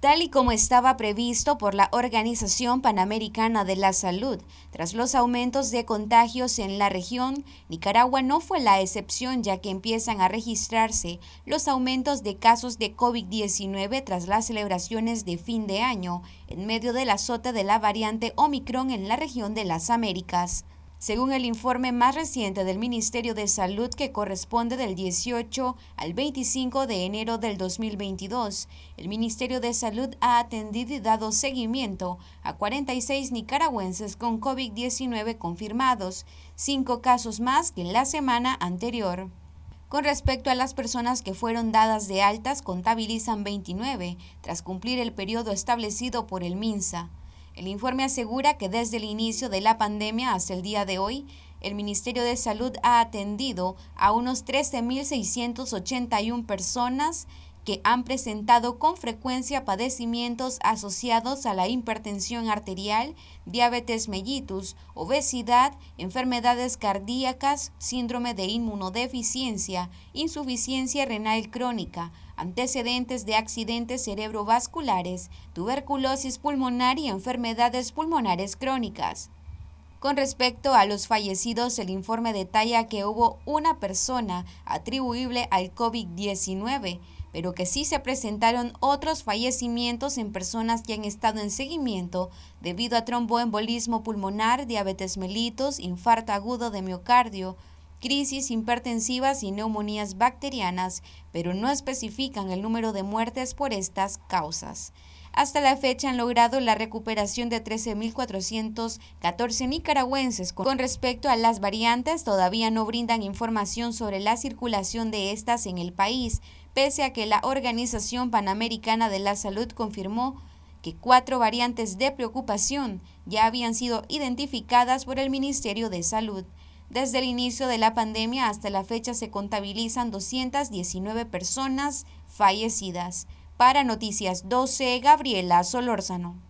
tal y como estaba previsto por la Organización Panamericana de la Salud. Tras los aumentos de contagios en la región, Nicaragua no fue la excepción ya que empiezan a registrarse los aumentos de casos de COVID-19 tras las celebraciones de fin de año, en medio del azote de la variante Omicron en la región de las Américas según el informe más reciente del Ministerio de Salud que corresponde del 18 al 25 de enero del 2022, el Ministerio de Salud ha atendido y dado seguimiento a 46 nicaragüenses con COVID-19 confirmados, cinco casos más que en la semana anterior. Con respecto a las personas que fueron dadas de altas, contabilizan 29, tras cumplir el periodo establecido por el MINSA. El informe asegura que desde el inicio de la pandemia hasta el día de hoy, el Ministerio de Salud ha atendido a unos 13.681 personas que han presentado con frecuencia padecimientos asociados a la hipertensión arterial, diabetes mellitus, obesidad, enfermedades cardíacas, síndrome de inmunodeficiencia, insuficiencia renal crónica, antecedentes de accidentes cerebrovasculares, tuberculosis pulmonar y enfermedades pulmonares crónicas. Con respecto a los fallecidos, el informe detalla que hubo una persona atribuible al COVID-19, pero que sí se presentaron otros fallecimientos en personas que han estado en seguimiento debido a tromboembolismo pulmonar, diabetes mellitus, infarto agudo de miocardio, crisis hipertensivas y neumonías bacterianas, pero no especifican el número de muertes por estas causas. Hasta la fecha han logrado la recuperación de 13.414 nicaragüenses. Con respecto a las variantes, todavía no brindan información sobre la circulación de estas en el país, pese a que la Organización Panamericana de la Salud confirmó que cuatro variantes de preocupación ya habían sido identificadas por el Ministerio de Salud. Desde el inicio de la pandemia hasta la fecha se contabilizan 219 personas fallecidas. Para Noticias 12, Gabriela Solórzano.